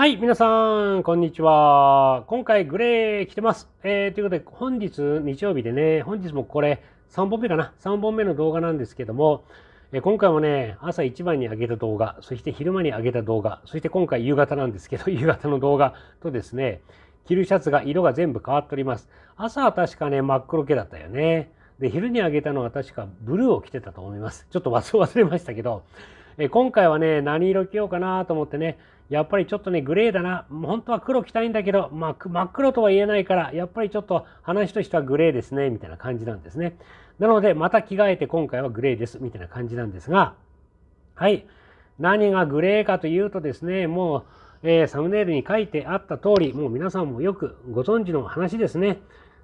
はい、皆さん、こんにちは。今回、グレー来てます。えー、ということで、本日、日曜日でね、本日もこれ、3本目かな ?3 本目の動画なんですけども、えー、今回もね、朝一番に上げた動画、そして昼間に上げた動画、そして今回夕方なんですけど、夕方の動画とですね、着るシャツが色が全部変わっております。朝は確かね、真っ黒系だったよね。で、昼に上げたのは確かブルーを着てたと思います。ちょっと忘れましたけど、え今回はね、何色着ようかなと思ってね、やっぱりちょっとね、グレーだな。本当は黒着たいんだけど、まあ、真っ黒とは言えないから、やっぱりちょっと話としてはグレーですね、みたいな感じなんですね。なので、また着替えて今回はグレーです、みたいな感じなんですが、はい。何がグレーかというとですね、もう、えー、サムネイルに書いてあった通り、もう皆さんもよくご存知の話ですね。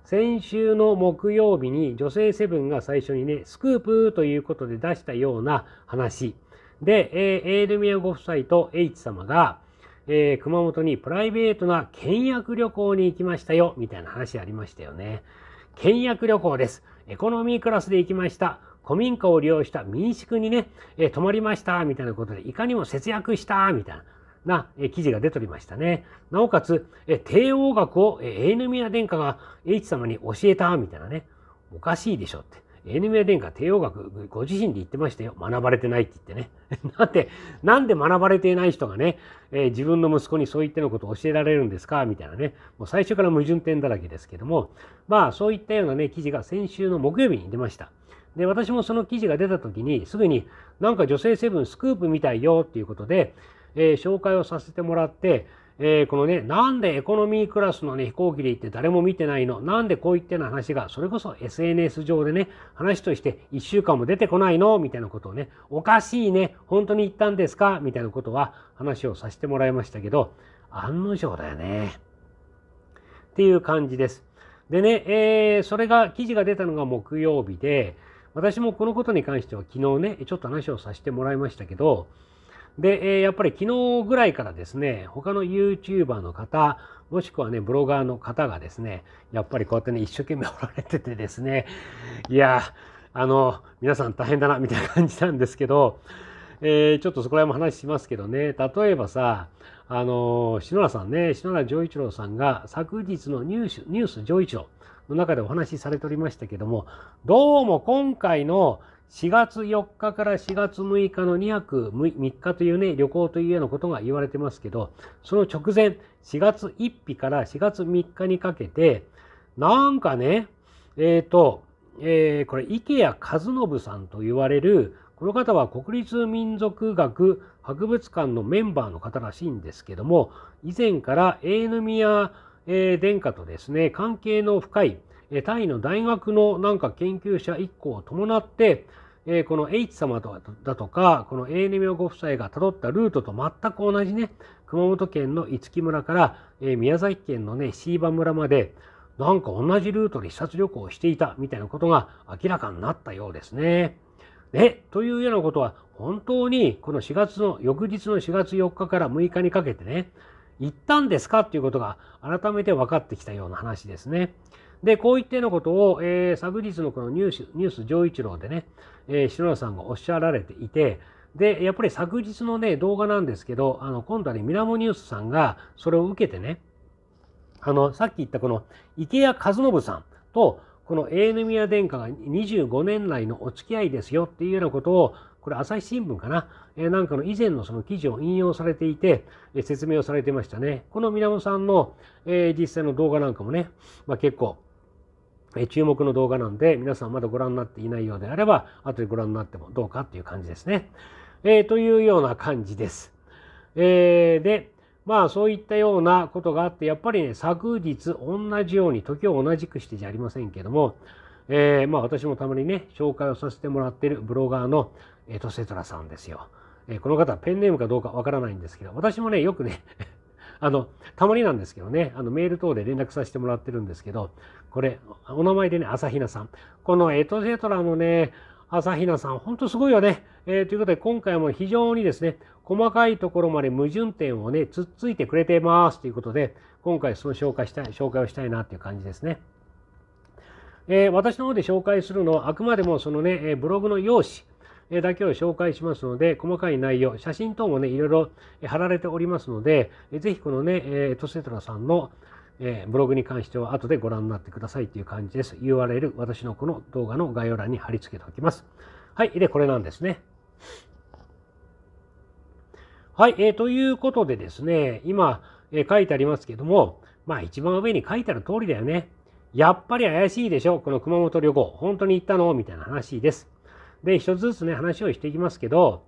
先週の木曜日に女性セブンが最初にね、スクープということで出したような話。で、えー、エールミアご夫妻と H 様が、えー、熊本にプライベートな倹約旅行に行きましたよ、みたいな話ありましたよね。倹約旅行です。エコノミークラスで行きました。古民家を利用した民宿にね、えー、泊まりました、みたいなことで、いかにも節約した、みたいな。な、え記事が出ておりましたね。なおかつ、え帝王学を、えエーヌミア殿下が H 様に教えた、みたいなね。おかしいでしょって。n a 殿下帝王学ご自身で言ってましたよ学ばれてないって言ってね なんでなんで学ばれていない人がね、えー、自分の息子にそう言ってのことを教えられるんですかみたいなねもう最初から矛盾点だらけですけどもまあそういったようなね記事が先週の木曜日に出ました。で私もその記事が出た時にすぐになんか女性セブンスクープみたいよっていうことで、えー、紹介をさせてもらってえー、このね、なんでエコノミークラスのね、飛行機で行って誰も見てないの、なんでこういったような話が、それこそ SNS 上でね、話として1週間も出てこないの、みたいなことをね、おかしいね、本当に言ったんですか、みたいなことは話をさせてもらいましたけど、案の定だよね。っていう感じです。でね、えー、それが、記事が出たのが木曜日で、私もこのことに関しては昨日ね、ちょっと話をさせてもらいましたけど、で、えやっぱり昨日ぐらいからですね、他の YouTuber の方、もしくはね、ブロガーの方がですね、やっぱりこうやってね、一生懸命おられててですね、いや、あの、皆さん大変だな、みたいな感じなんですけど、えー、ちょっとそこら辺も話しますけどね、例えばさ、あの、篠原さんね、篠原丈一郎さんが昨日のニュース、ニュース丈一郎の中でお話しされておりましたけども、どうも今回の4月4日から4月6日の2泊3日というね、旅行というようなことが言われてますけど、その直前、4月1日から4月3日にかけて、なんかね、えっ、ー、と、えー、これ、池谷和信さんと言われる、この方は国立民族学博物館のメンバーの方らしいんですけども、以前から永宮、殿下とですね、関係の深い、タイの大学のなんか研究者一行を伴って、えー、この H 様とだとか、このネミオご夫妻がたどったルートと全く同じね、熊本県の五木村から、えー、宮崎県のね、椎葉村まで、なんか同じルートで視察旅行をしていたみたいなことが明らかになったようですね。ね、というようなことは、本当にこの4月の、翌日の4月4日から6日にかけてね、行ったんですかということが改めて分かってきたような話ですね。で、こういったようなことを、えー、昨日のこのニュース、ニュース上一郎でね、えー、篠田さんがおっしゃられていて、で、やっぱり昨日のね、動画なんですけど、あの、今度はね、ミラモニュースさんが、それを受けてね、あの、さっき言ったこの、池谷和信さんと、この永宮殿下が25年来のお付き合いですよっていうようなことを、これ朝日新聞かな、えー、なんかの以前のその記事を引用されていて、えー、説明をされてましたね。このラ野さんの、えー、実際の動画なんかもね、まあ、結構注目の動画なんで、皆さんまだご覧になっていないようであれば、後でご覧になってもどうかっていう感じですね。えー、というような感じです。えー、で、まあそういったようなことがあって、やっぱりね、昨日同じように、時を同じくしてじゃありませんけども、えー、まあ私もたまにね、紹介をさせてもらってるブロガーのエトセトラさんですよ。えこの方、ペンネームかどうかわからないんですけど、私もね、よくねあの、たまになんですけどね、あの、メール等で連絡させてもらってるんですけど、これ、お名前でね、朝比奈さん。このエトセトラのね、朝比奈さん、本当すごいよね。えー、ということで、今回も非常にですね、細かいところまで矛盾点をね、つっついてくれてますということで、今回その紹介したい、紹介をしたいなっていう感じですね。えー、私の方で紹介するのは、あくまでもそのね、ブログの用紙、だけを紹介しますので、細かい内容、写真等もね、いろいろ貼られておりますので、ぜひこのね、トセトラさんのブログに関しては後でご覧になってくださいという感じです。URL、私のこの動画の概要欄に貼り付けておきます。はい。で、これなんですね。はい。えー、ということでですね、今、えー、書いてありますけども、まあ一番上に書いてある通りだよね。やっぱり怪しいでしょこの熊本旅行。本当に行ったのみたいな話です。で、一つずつね、話をしていきますけど、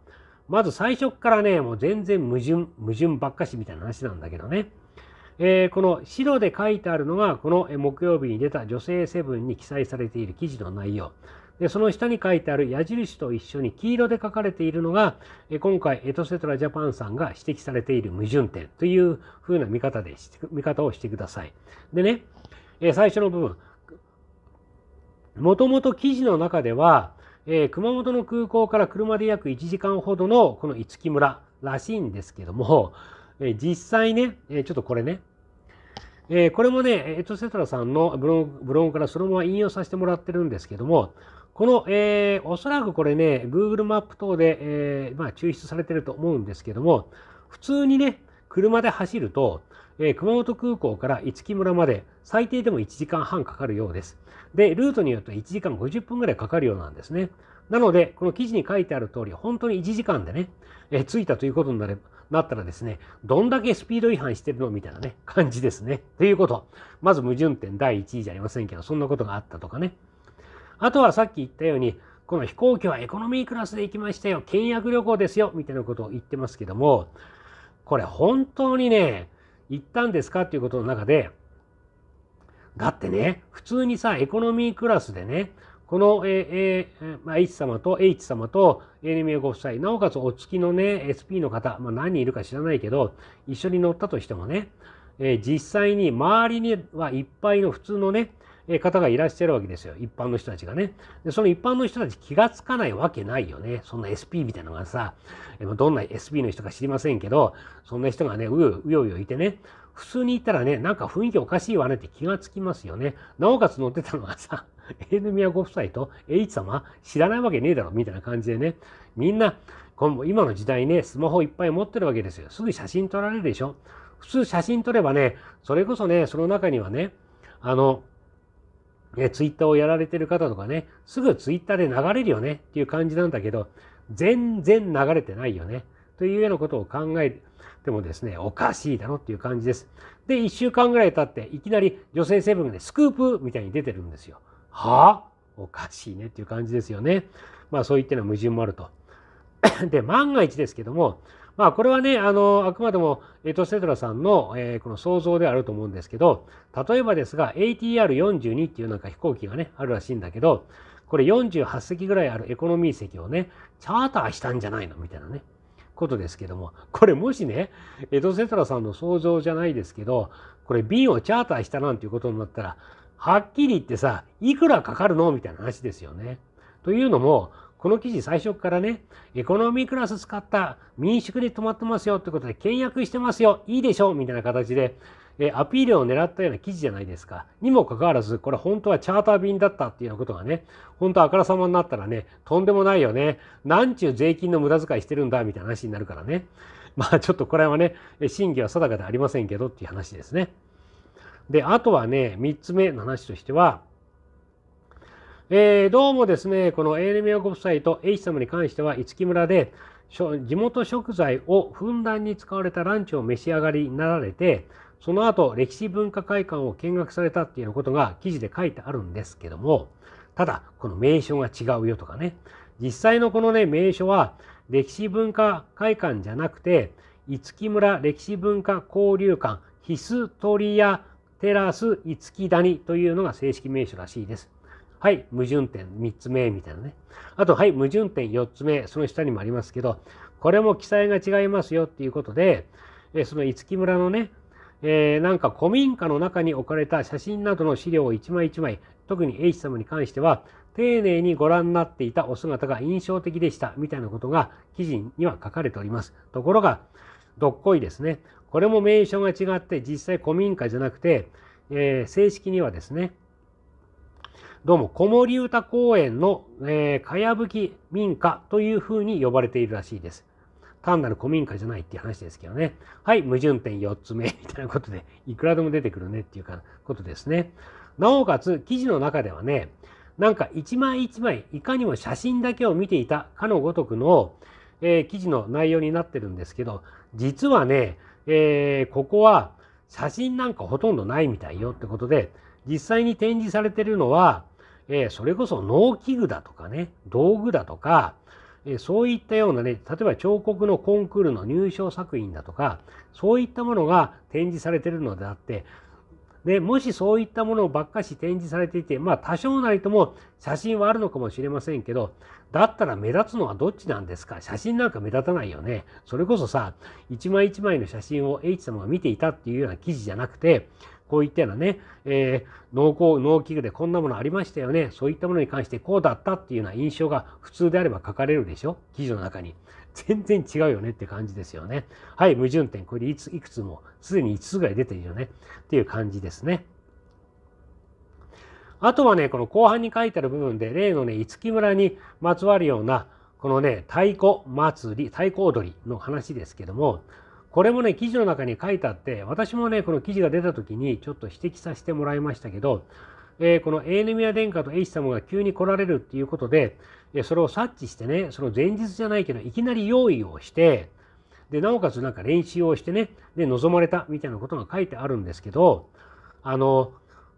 まず最初からね、もう全然矛盾、矛盾ばっかしみたいな話なんだけどね。えー、この白で書いてあるのが、この木曜日に出た女性セブンに記載されている記事の内容。で、その下に書いてある矢印と一緒に黄色で書かれているのが、今回、エトセトラジャパンさんが指摘されている矛盾点という風な見方で、見方をしてください。でね、え最初の部分。もともと記事の中では、え熊本の空港から車で約1時間ほどのこの五木村らしいんですけども、え実際ね、えちょっとこれね、えこれもね、エトセトラさんのブログからそのまま引用させてもらってるんですけども、この、えおそらくこれね、Google マップ等で、えま抽出されてると思うんですけども、普通にね、車で走ると、えー、熊本空港から五木村まで最低でも1時間半かかるようです。で、ルートによっては1時間50分ぐらいかかるようなんですね。なので、この記事に書いてある通り、本当に1時間でね、えー、着いたということになれば、なったらですね、どんだけスピード違反してるのみたいなね、感じですね。ということ。まず矛盾点第1位じゃありませんけど、そんなことがあったとかね。あとはさっき言ったように、この飛行機はエコノミークラスで行きましたよ、倹約旅行ですよ、みたいなことを言ってますけども、これ本当にね、言ったんですかっていうことの中でだってね普通にさエコノミークラスでねこの、ええまあ、H 様と H 様と ANM ご夫妻、なおかつお付きのね、SP の方、まあ、何人いるか知らないけど、一緒に乗ったとしてもね、え実際に周りにはいっぱいの普通のね、方がいらっしゃるわけですよ。一般の人たちがね。で、その一般の人たち気がつかないわけないよね。そんな SP みたいなのがさ、どんな SP の人か知りませんけど、そんな人がね、うようよよいてね、普通に言ったらね、なんか雰囲気おかしいわねって気がつきますよね。なおかつ乗ってたのがさ、エルミアご夫妻と H 様知らないわけねえだろみたいな感じでね、みんな、今の時代ね、スマホいっぱい持ってるわけですよ。すぐ写真撮られるでしょ。普通写真撮ればね、それこそね、その中にはね、あの、ね、ツイッターをやられてる方とかね、すぐツイッターで流れるよねっていう感じなんだけど、全然流れてないよね。というようなことを考えてもですね、おかしいだろっていう感じです。で、1週間ぐらい経って、いきなり女性セブンでスクープみたいに出てるんですよ。はあおかしいねっていう感じですよね。まあそういったのは矛盾もあると。で、万が一ですけども、まあ、これはね、あの、あくまでもエトセトラさんの、えー、この想像であると思うんですけど、例えばですが、ATR42 っていうなんか飛行機がね、あるらしいんだけど、これ48席ぐらいあるエコノミー席をね、チャーターしたんじゃないのみたいなね、ことですけども、これもしね、エトセトラさんの想像じゃないですけど、これ瓶をチャーターしたなんていうことになったら、はっきり言ってさ、いくらかかるのみたいな話ですよね。というのも、この記事最初からね、エコノミークラス使った民宿で泊まってますよってことで、倹約してますよ、いいでしょ、みたいな形で、えアピールを狙ったような記事じゃないですか。にもかかわらず、これ本当はチャーター便だったっていうようなことがね、本当あからさまになったらね、とんでもないよね。なんちゅう税金の無駄遣いしてるんだ、みたいな話になるからね。まあちょっとこれはね、真偽は定かでありませんけどっていう話ですね。で、あとはね、3つ目の話としては、えー、どうもですね、このエレミアご夫妻と H 様に関しては、五木村で、地元食材をふんだんに使われたランチを召し上がりになられて、その後、歴史文化会館を見学されたっていうようなことが記事で書いてあるんですけども、ただ、この名称が違うよとかね、実際のこのね、名所は、歴史文化会館じゃなくて、五木村歴史文化交流館ヒストリアテラス五木谷というのが正式名所らしいです。はい、矛盾点3つ目みたいなね。あと、はい、矛盾点4つ目、その下にもありますけど、これも記載が違いますよっていうことで、えその五木村のね、えー、なんか古民家の中に置かれた写真などの資料を一枚一枚、特に H 様に関しては、丁寧にご覧になっていたお姿が印象的でした、みたいなことが記事には書かれております。ところが、どっこいですね。これも名称が違って、実際古民家じゃなくて、えー、正式にはですね、どうも子守歌公園の、えー、かやぶき民家というふうに呼ばれているらしいです。単なる古民家じゃないっていう話ですけどね。はい、矛盾点4つ目みたいなことで、いくらでも出てくるねっていうかことですね。なおかつ、記事の中ではね、なんか一枚一枚、いかにも写真だけを見ていたかのごとくの、えー、記事の内容になってるんですけど、実はね、えー、ここは写真なんかほとんどないみたいよってことで、実際に展示されてるのは、えそれこそ農機具だとかね、道具だとか、えそういったようなね、例えば彫刻のコンクールの入賞作品だとか、そういったものが展示されてるのであって、でもしそういったものばっかし展示されていて、まあ多少なりとも写真はあるのかもしれませんけど、だったら目立つのはどっちなんですか写真なんか目立たないよね。それこそさ、一枚一枚の写真を H 様が見ていたっていうような記事じゃなくて、こういったようなね、えー、農耕、農機具でこんなものありましたよね。そういったものに関してこうだったっていうような印象が普通であれば書かれるでしょ記事の中に。全然違うよねって感じですよね。はい、矛盾点。これいつ、いくつも、すでに5つぐらい出てるよね。っていう感じですね。あとはね、この後半に書いてある部分で、例のね、五木村にまつわるような、このね、太鼓祭り、太鼓踊りの話ですけども、これもね記事の中に書いてあって私もねこの記事が出た時にちょっと指摘させてもらいましたけど、えー、このエーネミア殿下とエイシ様が急に来られるっていうことでそれを察知してねその前日じゃないけどいきなり用意をしてでなおかつなんか練習をしてねで望まれたみたいなことが書いてあるんですけどあの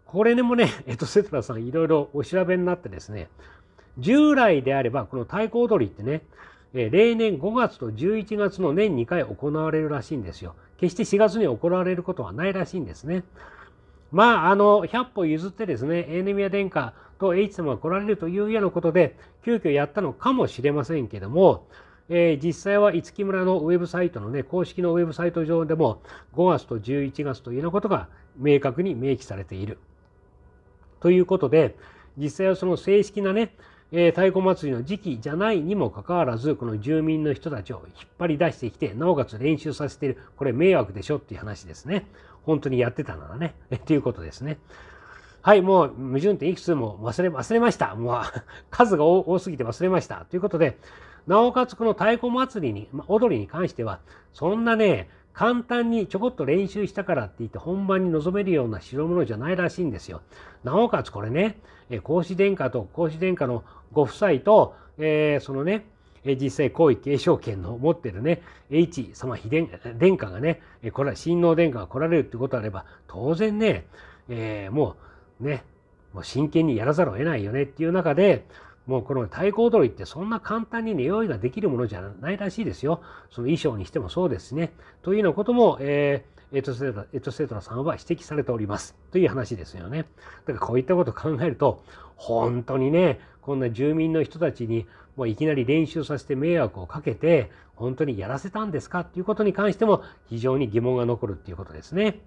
これでもね、えっと、セトラさんいろいろお調べになってですね従来であればこの太鼓踊りってねえ例年5月と11月の年2回行われるらしいんですよ。決して4月に行われることはないらしいんですね。まあ、あの、100歩譲ってですね、エーネミア殿下と H 様が来られるというようなことで、急遽やったのかもしれませんけども、えー、実際は五木村のウェブサイトのね、公式のウェブサイト上でも、5月と11月というようなことが明確に明記されている。ということで、実際はその正式なね、えー、太鼓祭りの時期じゃないにもかかわらず、この住民の人たちを引っ張り出してきて、なおかつ練習させてる、これ迷惑でしょっていう話ですね。本当にやってたならね、っていうことですね。はい、もう矛盾点いくつも忘れ、忘れました。もう 数が多すぎて忘れました。ということで、なおかつこの太鼓祭りに、ま踊りに関しては、そんなね、簡単にちょこっと練習したからって言って本番に臨めるような代物じゃないらしいんですよ。なおかつこれね、孔子殿下と孔子殿下のご夫妻と、えー、そのね、実際皇位継承権の持ってるね、H 様秘妃殿下がね、これは親王殿下が来られるってことあれば、当然ね、えー、もうね、もう真剣にやらざるを得ないよねっていう中で、もうこの太鼓踊りってそんな簡単に匂いができるものじゃないらしいですよ。その衣装にしてもそうですね。というようなことも、えー、エトセトラ、エトセトラさんは指摘されております。という話ですよね。だからこういったことを考えると、本当にね、こんな住民の人たちに、もういきなり練習させて迷惑をかけて、本当にやらせたんですかということに関しても、非常に疑問が残るっていうことですね。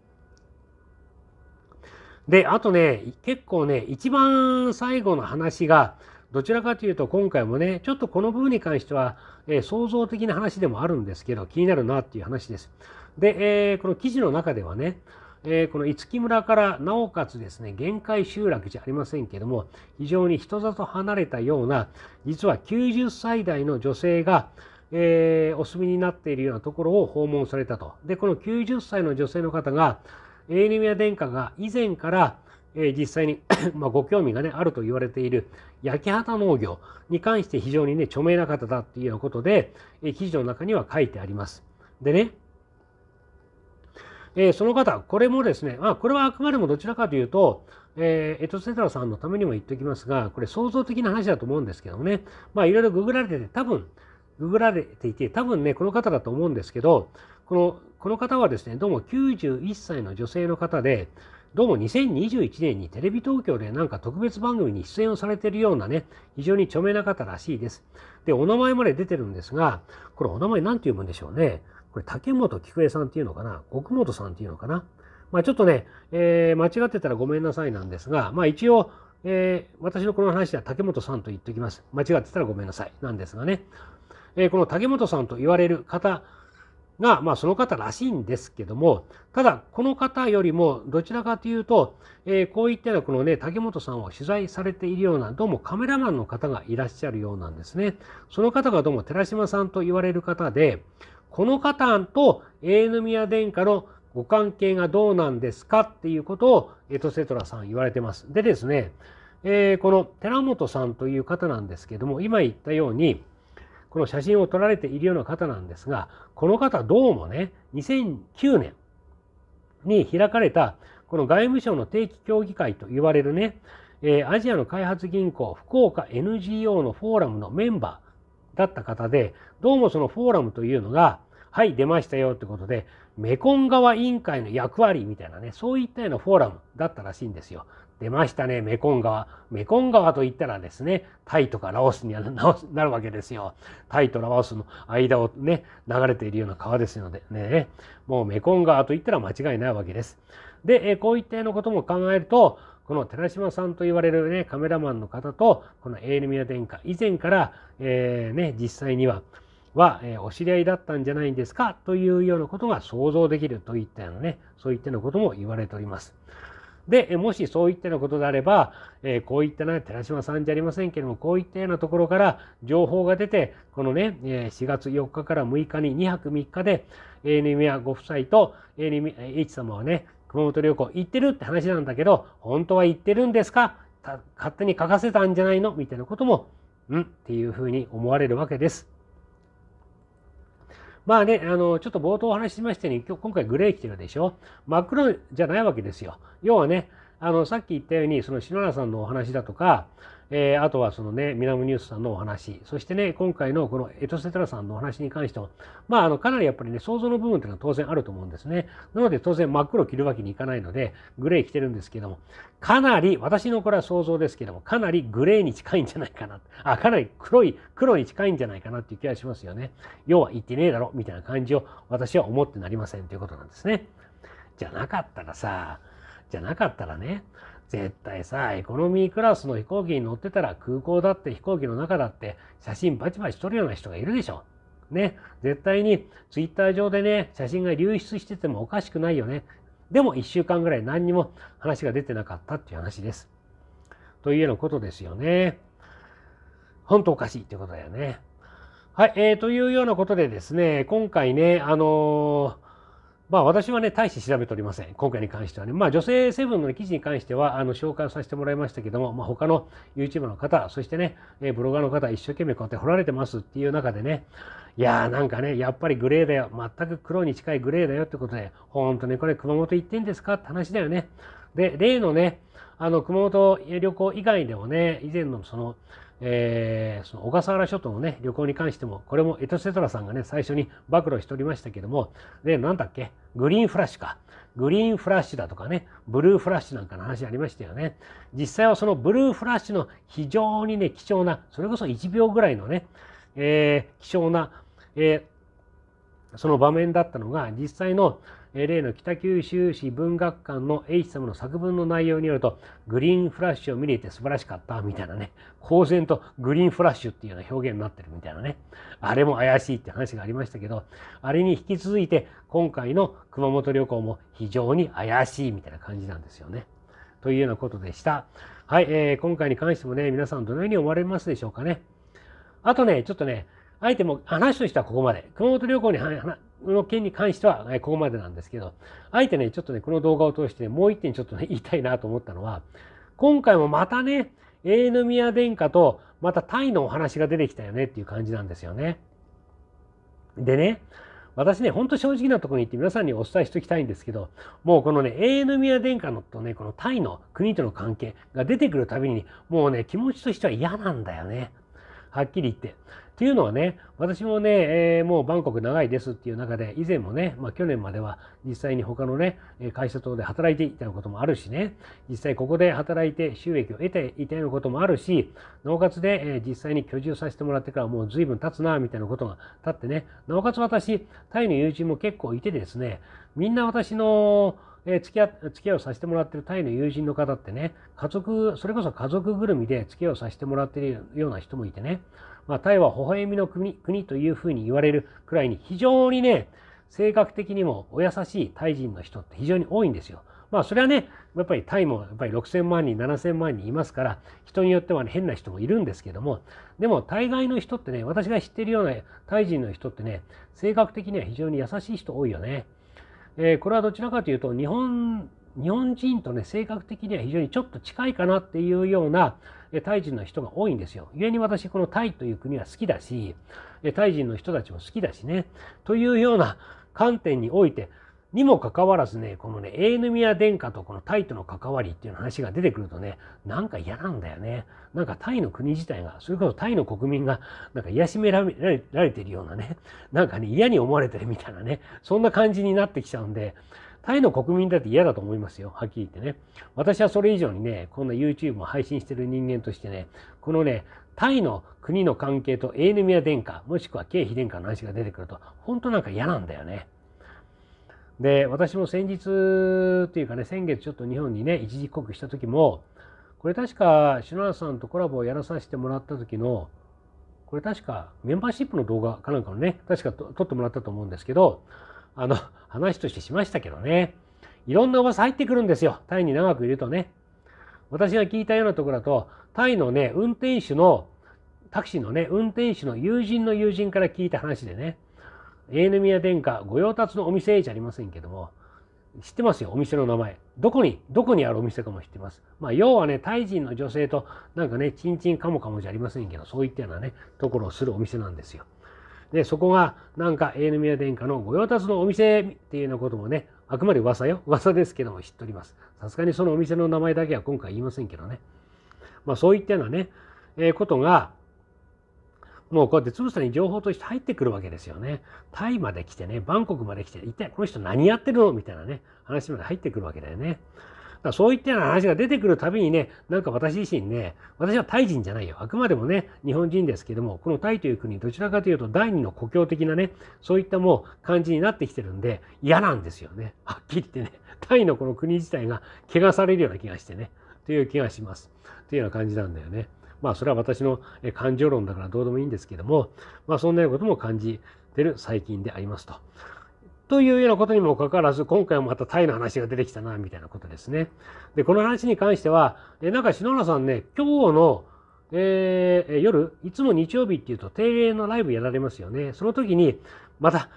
で、あとね、結構ね、一番最後の話が、どちらかというと今回もね、ちょっとこの部分に関しては、えー、創造的な話でもあるんですけど、気になるなっていう話です。で、えー、この記事の中ではね、えー、この五木村からなおかつですね、限界集落じゃありませんけども、非常に人里離れたような、実は90歳代の女性が、えー、お住みになっているようなところを訪問されたと。で、この90歳の女性の方が、エイリミア殿下が以前からえ実際に まご興味が、ね、あると言われている焼き畑農業に関して非常にね著名な方だっていうようなことで、え記事の中には書いてあります。でね、えその方これもですね、まあ、これはあくまでもどちらかというと、えー、エトセトラさんのためにも言っておきますがこれ創造的な話だと思うんですけどもねまあいろいろググられてて多分ググられていて多分ねこの方だと思うんですけどこのこの方はですねどうも91歳の女性の方でどうも2021年にテレビ東京でなんか特別番組に出演をされてるようなね、非常に著名な方らしいです。で、お名前まで出てるんですが、これお名前何て読むんでしょうね。これ竹本菊江さんっていうのかな奥本さんっていうのかなまあちょっとね、えー、間違ってたらごめんなさいなんですが、まあ一応、えー、私のこの話では竹本さんと言っておきます。間違ってたらごめんなさいなんですがね。えー、この竹本さんと言われる方、が、まあ、その方らしいんですけども、ただ、この方よりも、どちらかというと、えー、こういったような、このね、竹本さんを取材されているような、どうもカメラマンの方がいらっしゃるようなんですね。その方がどうも寺島さんと言われる方で、この方と永宮殿下のご関係がどうなんですかっていうことを、エトセトラさん言われてます。でですね、えー、この寺本さんという方なんですけども、今言ったように、この写真を撮られているような方なんですが、この方どうもね、2009年に開かれた、この外務省の定期協議会と言われるね、えアジアの開発銀行福岡 NGO のフォーラムのメンバーだった方で、どうもそのフォーラムというのが、はい、出ましたよってことで、メコン川委員会の役割みたいなね、そういったようなフォーラムだったらしいんですよ。出ましたねメコン川メコン川といったらですねタイとかラオスに なるわけですよタイとラオスの間をね流れているような川ですのでねもうメコン川といったら間違いないわけですでこういったようなことも考えるとこの寺島さんと言われる、ね、カメラマンの方とこのエールミア殿下以前から、えー、ね、実際にはは、えお知り合いだったんじゃないんですかというようなことが想像できるといったようなねそういったようなことも言われております。で、もしそういったようなことであれば、えこういったな、寺島さんじゃありませんけれども、こういったようなところから情報が出て、このね、4月4日から6日に2泊3日で、エーネミアご夫妻と、エーネミ H 様はね、熊本旅行行ってるって話なんだけど、本当は行ってるんですか勝手に書かせたんじゃないのみたいなことも、うんっていうふうに思われるわけです。まあね、あの、ちょっと冒頭お話ししましたように、今日今回グレー着てるでしょ。真っ黒じゃないわけですよ。要はね、あの、さっき言ったように、その篠原さんのお話だとか、えー、あとはそのね、ミナムニュースさんのお話、そしてね、今回のこのエトセトラさんのお話に関しては、まあ、あの、かなりやっぱりね、想像の部分っていうのは当然あると思うんですね。なので、当然真っ黒着るわけにいかないので、グレー着てるんですけども、かなり、私のこれは想像ですけども、かなりグレーに近いんじゃないかな、あ、かなり黒い、黒に近いんじゃないかなっていう気がしますよね。要は言ってねえだろ、みたいな感じを私は思ってなりませんということなんですね。じゃなかったらさ、じゃなかったらね、絶対さ、エコノミークラスの飛行機に乗ってたら空港だって飛行機の中だって写真バチバチ撮るような人がいるでしょ。ね。絶対に twitter 上でね、写真が流出しててもおかしくないよね。でも1週間ぐらい何にも話が出てなかったっていう話です。というようなことですよね。本当おかしいってことだよね。はい。えー、というようなことでですね、今回ね、あのーまあ、私はね、大して調べておりません。今回に関してはね。まあ、女性セブンの、記事に関しては、あの、紹介させてもらいましたけども、まあ、他の y o u t u b e の方、そしてね、えブロガーの方、一生懸命こうやって掘られてますっていう中でね、いやーなんかね、やっぱりグレーだよ。全く黒に近いグレーだよってことで、ほんとね、これ熊本行ってんですかって話だよね。で、例のね、あの熊本旅行以外でもね以前のその,、えー、その小笠原諸島のね旅行に関してもこれもエトセトラさんがね最初に暴露しておりましたけどもで何だっけグリーンフラッシュかグリーンフラッシュだとかねブルーフラッシュなんかの話ありましたよね実際はそのブルーフラッシュの非常にね貴重なそれこそ1秒ぐらいのね、えー、貴重な、えー、その場面だったのが実際の例の北九州市文学館の H 様の作文の内容によると、グリーンフラッシュを見れて素晴らしかったみたいなね、公然とグリーンフラッシュっていうような表現になってるみたいなね、あれも怪しいって話がありましたけど、あれに引き続いて今回の熊本旅行も非常に怪しいみたいな感じなんですよね。というようなことでした。はい、えー、今回に関してもね、皆さんどのように思われますでしょうかね。あとね、ちょっとね、あえても話としてはここまで。熊本旅行にの件に関しては、ここまでなんですけど、あえてね、ちょっとね、この動画を通して、ね、もう一点ちょっとね、言いたいなと思ったのは、今回もまたね、永宮殿下と、またタイのお話が出てきたよねっていう感じなんですよね。でね、私ね、ほんと正直なところに行って皆さんにお伝えしておきたいんですけど、もうこのね、永宮殿下のとね、このタイの国との関係が出てくるたびに、もうね、気持ちとしては嫌なんだよね。はっきり言って。っていうのはね、私もね、えー、もうバンコク長いですっていう中で、以前もね、まあ、去年までは実際に他のね、会社等で働いていたこともあるしね、実際ここで働いて収益を得ていたようなこともあるし、なおかつで、え実際に居住させてもらってからもう随分経つな、みたいなことが経ってね、なおかつ私、タイの友人も結構いてですね、みんな私の、え付き合付き合いをさせてもらってるタイの友人の方ってね、家族、それこそ家族ぐるみで付き合いをさせてもらってるような人もいてね、まあ、タイは微笑みの国国というふうに言われるくらいに非常にね、性格的にもお優しいタイ人の人って非常に多いんですよ。まあそれはね、やっぱりタイもやっぱり6000万人、7000万人いますから、人によっては、ね、変な人もいるんですけども、でも大概の人ってね、私が知ってるようなタイ人の人ってね、性格的には非常に優しい人多いよね。えー、これはどちらかというと、日本日本人とね性格的には非常にちょっと近いかなっていうようなタイ人の人が多いんですよ。故に私このタイという国は好きだしタイ人の人たちも好きだしねというような観点においてにもかかわらずねこのね永宮殿下とこのタイとの関わりっていう話が出てくるとねなんか嫌なんだよねなんかタイの国自体がそれこそタイの国民がなんか癒しめられてるようなねなんかね嫌に思われてるみたいなねそんな感じになってきちゃうんでタイの国民だって嫌だと思いますよ、はっきり言ってね。私はそれ以上にね、こんな YouTube も配信してる人間としてね、このね、タイの国の関係とエーヌミア殿下、もしくは経費殿下の話が出てくると、本当なんか嫌なんだよね。で、私も先日というかね、先月ちょっと日本にね、一時帰国した時も、これ確か篠原さんとコラボをやらさせてもらった時の、これ確かメンバーシップの動画かなんかのね、確か撮ってもらったと思うんですけど、あの、話としてしましたけどね。いろんな噂入ってくるんですよ。タイに長くいるとね。私が聞いたようなところだと、タイのね、運転手の、タクシーのね、運転手の友人の友人から聞いた話でね、永ネ宮殿下御用達のお店じゃありませんけども、知ってますよ、お店の名前。どこに、どこにあるお店かも知ってます。まあ、要はね、タイ人の女性と、なんかね、ちんちんかもかもじゃありませんけど、そういったようなね、ところをするお店なんですよ。で、そこがなんか永宮殿下の御用達のお店っていうようなこともね、あくまで噂よ。噂ですけども知っております。さすがにそのお店の名前だけは今回言いませんけどね。まあそういったようなね、えー、ことが、もうこうやってつぶさに情報として入ってくるわけですよね。タイまで来てね、バンコクまで来て、一体この人何やってるのみたいなね、話まで入ってくるわけだよね。らそういったような話が出てくるたびにね、なんか私自身ね、私はタイ人じゃないよ。あくまでもね、日本人ですけども、このタイという国、どちらかというと第二の故郷的なね、そういったもう感じになってきてるんで、嫌なんですよね。はっきり言ってね、タイのこの国自体が汚されるような気がしてね、という気がします。というような感じなんだよね。まあそれは私の感情論だからどうでもいいんですけども、まあそんなようなことも感じてる最近でありますと。というようなことにもかかわらず、今回もまたタイの話が出てきたな、みたいなことですね。で、この話に関しては、えなんか篠原さんね、今日の、えー、夜、いつも日曜日っていうと定例のライブやられますよね。その時に、また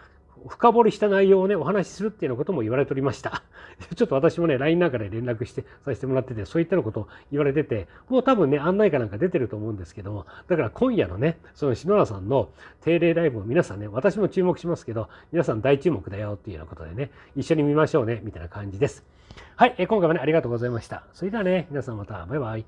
深掘りした内容をね、お話しするっていうようなことも言われておりました。ちょっと私もね、LINE なんかで連絡してさせてもらってて、そういったようなことを言われてて、もう多分ね、案内かなんか出てると思うんですけども、だから今夜のね、その篠原さんの定例ライブを皆さんね、私も注目しますけど、皆さん大注目だよっていうようなことでね、一緒に見ましょうね、みたいな感じです。はい、え今回もね、ありがとうございました。それではね、皆さんまた、バイバイ。